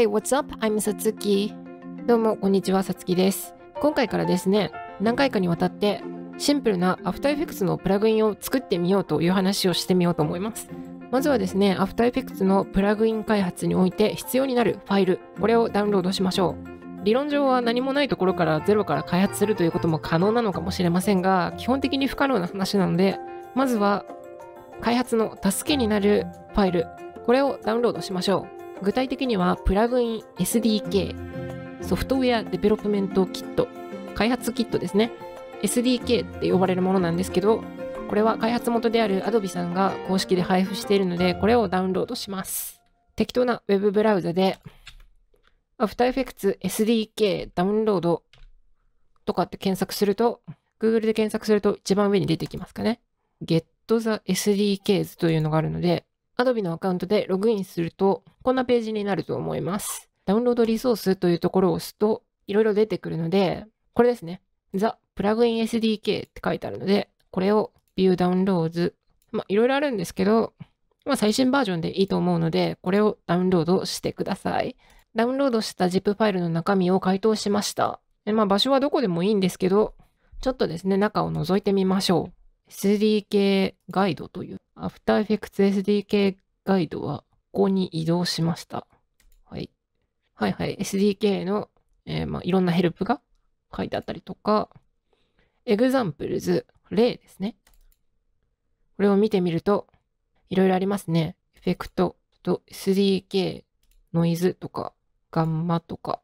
Hey, what's up? I'm Satsuki. どうも、こんにちは、さつきです。今回からですね、何回かにわたって、シンプルな After Effects のプラグインを作ってみようという話をしてみようと思います。まずはですね、After Effects のプラグイン開発において必要になるファイル、これをダウンロードしましょう。理論上は何もないところからゼロから開発するということも可能なのかもしれませんが、基本的に不可能な話なので、まずは開発の助けになるファイル、これをダウンロードしましょう。具体的にはプラグイン SDK ソフトウェアデベロップメントキット開発キットですね SDK って呼ばれるものなんですけどこれは開発元である Adobe さんが公式で配布しているのでこれをダウンロードします適当な Web ブラウザで AfterEffects SDK ダウンロードとかって検索すると Google で検索すると一番上に出てきますかね Get the SDKs というのがあるので Adobe のアカウントでログインすると、こんなページになると思います。ダウンロードリソースというところを押すと、いろいろ出てくるので、これですね。The Plugin SDK って書いてあるので、これを View Downloads。まあ、いろいろあるんですけど、まあ、最新バージョンでいいと思うので、これをダウンロードしてください。ダウンロードした ZIP ファイルの中身を回答しました。まあ、場所はどこでもいいんですけど、ちょっとですね、中を覗いてみましょう。SDK ガイドという、After Effects SDK ガイドはここに移動しました。はい。はいはい。SDK の、えー、まあ、いろんなヘルプが書いてあったりとか、examples 例ですね。これを見てみると、いろいろありますね。エフェクトと SDK、ノイズとか、ガンマとか、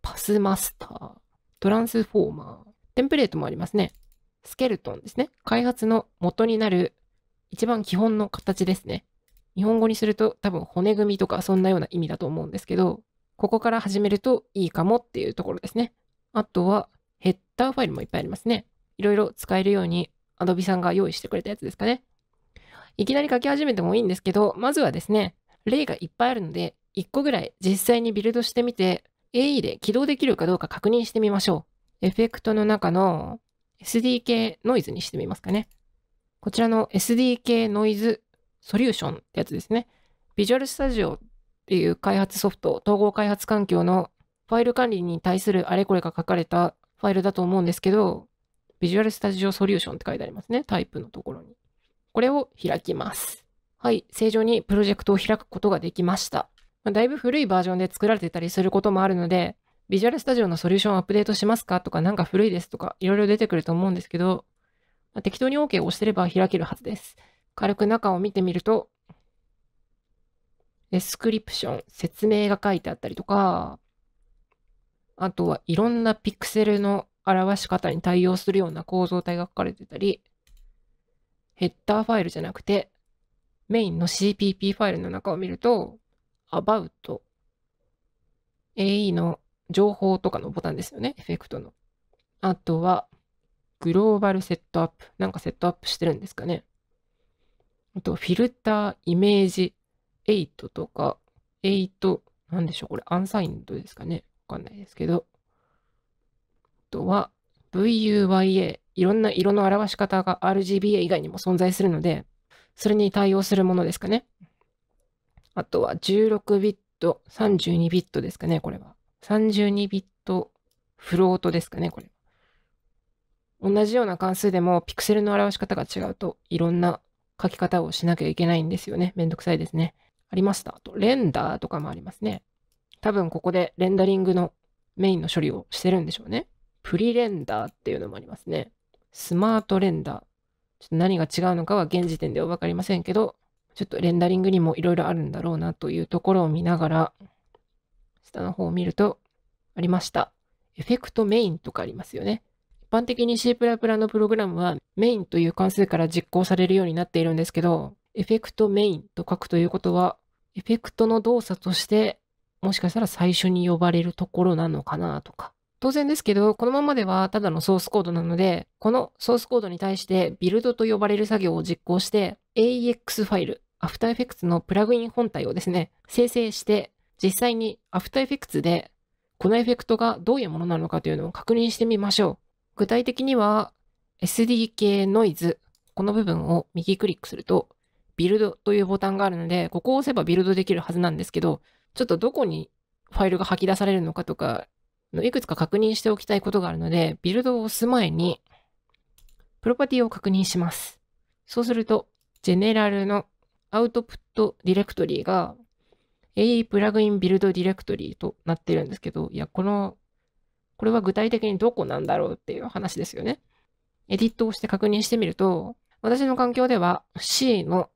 パスマスター、トランスフォーマー、テンプレートもありますね。スケルトンですね。開発の元になる一番基本の形ですね。日本語にすると多分骨組みとかそんなような意味だと思うんですけど、ここから始めるといいかもっていうところですね。あとはヘッダーファイルもいっぱいありますね。いろいろ使えるように Adobe さんが用意してくれたやつですかね。いきなり書き始めてもいいんですけど、まずはですね、例がいっぱいあるので、1個ぐらい実際にビルドしてみて、AE で起動できるかどうか確認してみましょう。エフェクトの中の SDK ノイズにしてみますかね。こちらの SDK ノイズソリューションってやつですね。Visual Studio っていう開発ソフト、統合開発環境のファイル管理に対するあれこれが書かれたファイルだと思うんですけど、Visual Studio Solution って書いてありますね。タイプのところに。これを開きます。はい。正常にプロジェクトを開くことができました。だいぶ古いバージョンで作られてたりすることもあるので、ビジュアルスタジオのソリューションアップデートしますかとか、なんか古いですとか、いろいろ出てくると思うんですけど、まあ、適当に OK を押してれば開けるはずです。軽く中を見てみると、デスクリプション、説明が書いてあったりとか、あとはいろんなピクセルの表し方に対応するような構造体が書かれてたり、ヘッダーファイルじゃなくて、メインの CPP ファイルの中を見ると、About AE の情報とかのボタンですよね。エフェクトの。あとは、グローバルセットアップ。なんかセットアップしてるんですかね。あと、フィルター、イメージ、8とか、8、なんでしょう、これ、アンサインドですかね。わかんないですけど。あとは、VUYA。いろんな色の表し方が RGBA 以外にも存在するので、それに対応するものですかね。あとは16ビット、32ビットですかね、これは。32ビットフロートですかね、これ。同じような関数でもピクセルの表し方が違うといろんな書き方をしなきゃいけないんですよね。めんどくさいですね。ありました。あと、レンダーとかもありますね。多分ここでレンダリングのメインの処理をしてるんでしょうね。プリレンダーっていうのもありますね。スマートレンダー。ちょっと何が違うのかは現時点では分かりませんけど、ちょっとレンダリングにもいろいろあるんだろうなというところを見ながら、下の方を見ると、ありました。エフェクトメインとかありますよね。一般的に C++ のプログラムはメインという関数から実行されるようになっているんですけど、エフェクトメインと書くということは、エフェクトの動作として、もしかしたら最初に呼ばれるところなのかなとか。当然ですけど、このままではただのソースコードなので、このソースコードに対してビルドと呼ばれる作業を実行して、AEX ファイル、After Effects のプラグイン本体をですね、生成して、実際に After Effects でこのエフェクトがどういうものなのかというのを確認してみましょう。具体的には SDK ノイズ、この部分を右クリックすると、ビルドというボタンがあるので、ここを押せばビルドできるはずなんですけど、ちょっとどこにファイルが吐き出されるのかとか、いくつか確認しておきたいことがあるので、ビルドを押す前に、プロパティを確認します。そうすると、ジェネラルのアウトプットディレクトリーが AE プラグインビルドディレクトリとなってるんですけど、いや、この、これは具体的にどこなんだろうっていう話ですよね。エディットをして確認してみると、私の環境では C の、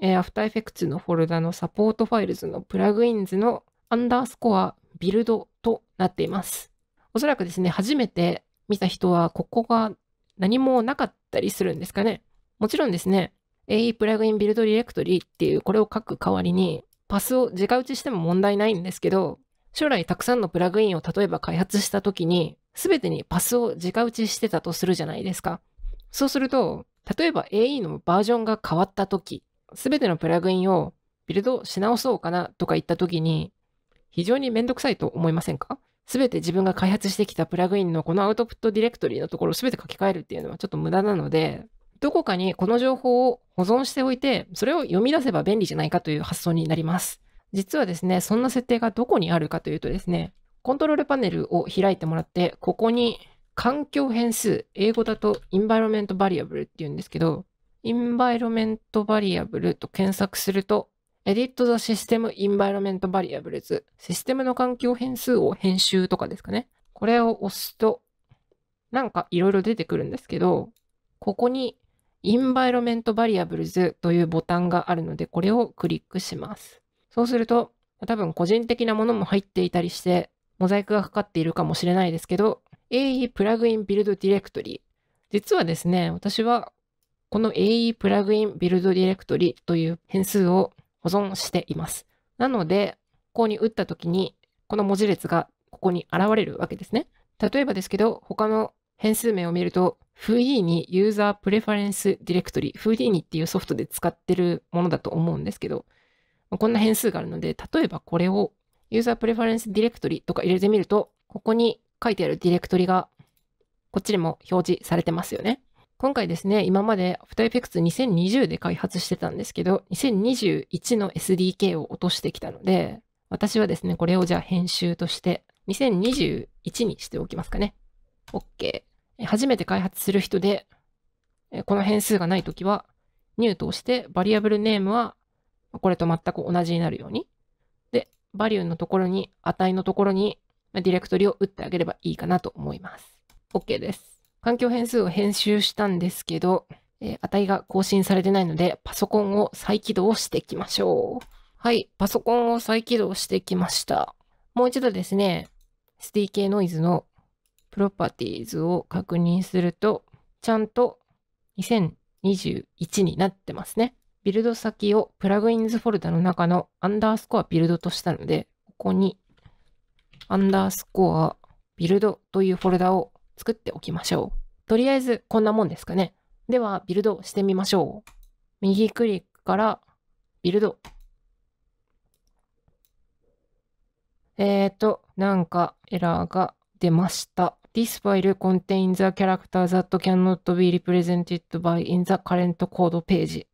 え After Effects のフォルダのサポートファイルズのプラグインズのアンダースコアビルドとなっています。おそらくですね、初めて見た人はここが何もなかったりするんですかね。もちろんですね、AE プラグインビルドディレクトリっていうこれを書く代わりにパスを直打ちしても問題ないんですけど、将来たくさんのプラグインを例えば開発した時に、すべてにパスを直打ちしてたとするじゃないですか。そうすると、例えば AE のバージョンが変わった時、すべてのプラグインをビルドし直そうかなとか言った時に、非常にめんどくさいと思いませんかすべて自分が開発してきたプラグインのこのアウトプットディレクトリのところをすべて書き換えるっていうのはちょっと無駄なので、どこかにこの情報を保存しておいて、それを読み出せば便利じゃないかという発想になります。実はですね、そんな設定がどこにあるかというとですね、コントロールパネルを開いてもらって、ここに環境変数、英語だとインバイロメントバリアブルっていうんですけど、インバイロメントバリアブルと検索すると、edit the system environment variables システムの環境変数を編集とかですかね。これを押すと、なんかいろいろ出てくるんですけど、ここにインバイロメントバリアブルズというボタンがあるので、これをクリックします。そうすると、多分個人的なものも入っていたりして、モザイクがかかっているかもしれないですけど、AE プラグインビルドディレクトリ。実はですね、私はこの AE プラグインビルドディレクトリという変数を保存しています。なので、ここに打った時に、この文字列がここに現れるわけですね。例えばですけど、他の変数名を見ると、フーディーニユーザープレファレンスディレクトリ、フーディーニっていうソフトで使ってるものだと思うんですけど、こんな変数があるので、例えばこれをユーザープレファレンスディレクトリとか入れてみると、ここに書いてあるディレクトリがこっちでも表示されてますよね。今回ですね、今まで AfterEffects2020 で開発してたんですけど、2021の SDK を落としてきたので、私はですね、これをじゃあ編集として、2021にしておきますかね。OK。初めて開発する人で、この変数がないときは、ニュートをして、バリアブルネームは、これと全く同じになるように。で、バリューのところに、値のところに、ディレクトリを打ってあげればいいかなと思います。OK です。環境変数を編集したんですけど、えー、値が更新されてないので、パソコンを再起動していきましょう。はい、パソコンを再起動してきました。もう一度ですね、SDK ノイズのプロパティーズを確認すると、ちゃんと2021になってますね。ビルド先をプラグインズフォルダの中のアンダースコアビルドとしたので、ここにアンダースコアビルドというフォルダを作っておきましょう。とりあえずこんなもんですかね。では、ビルドしてみましょう。右クリックからビルド。えーと、なんかエラーが出ました。This file contains a character that cannot be represented by in the current code page.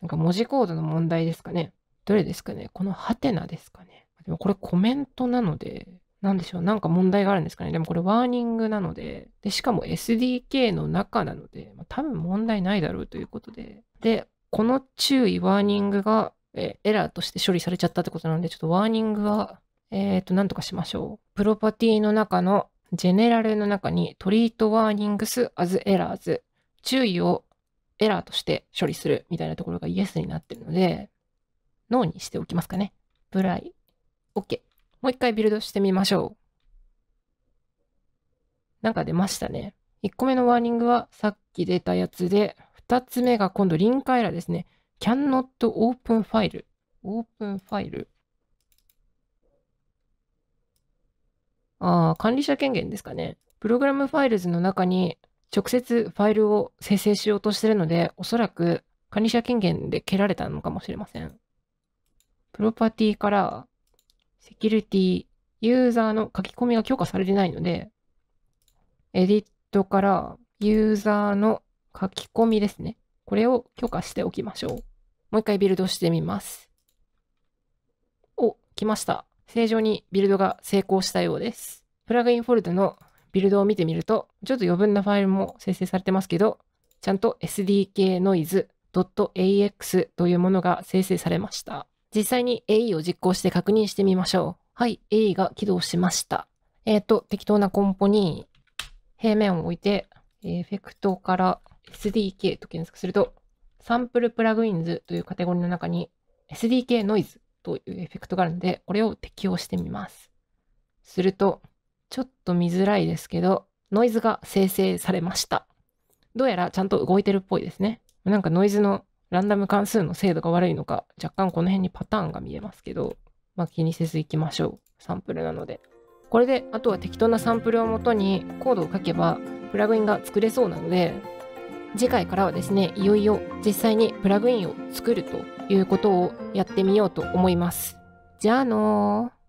なんか文字コードの問題ですかね。どれですかねこのハテナですかね。でもこれコメントなので、なんでしょうなんか問題があるんですかねでもこれワーニングなので、で、しかも SDK の中なので、まあ、多分問題ないだろうということで。で、この注意、ワーニングがえエラーとして処理されちゃったってことなので、ちょっとワーニングは、えっ、ー、と、なんとかしましょう。プロパティの中のジェネラルの中にトリートワーニングスアズエラーズ、注意をエラーとして処理するみたいなところがイエスになってるので、ノーにしておきますかね。ブライ。OK。もう一回ビルドしてみましょう。なんか出ましたね。1個目のワーニングはさっき出たやつで、2つ目が今度リンカエラーですね。cannot open file。open file。ああ、管理者権限ですかね。プログラムファイルズの中に直接ファイルを生成しようとしてるので、おそらく管理者権限で蹴られたのかもしれません。プロパティからセキュリティ、ユーザーの書き込みが許可されてないので、エディットからユーザーの書き込みですね。これを許可しておきましょう。もう一回ビルドしてみます。お、来ました。正常にビルドが成功したようです。プラグインフォルダのビルドを見てみると、ちょっと余分なファイルも生成されてますけど、ちゃんと SDK ノイズ .ax というものが生成されました。実際に AE を実行して確認してみましょう。はい、AE が起動しました。えっ、ー、と、適当なコンポに平面を置いて、エフェクトから SDK と検索すると、サンプルプラグインズというカテゴリーの中に SDK ノイズというエフェクトがあるんで、これを適用してみます。すると、ちょっと見づらいですけど、ノイズが生成されました。どうやらちゃんと動いてるっぽいですね。なんかノイズのランダム関数の精度が悪いのか、若干この辺にパターンが見えますけど、まあ、気にせず行きましょう。サンプルなので。これで、あとは適当なサンプルをもとにコードを書けば、プラグインが作れそうなので、次回からはですね、いよいよ実際にプラグインを作るということをやってみようと思います。じゃあのー。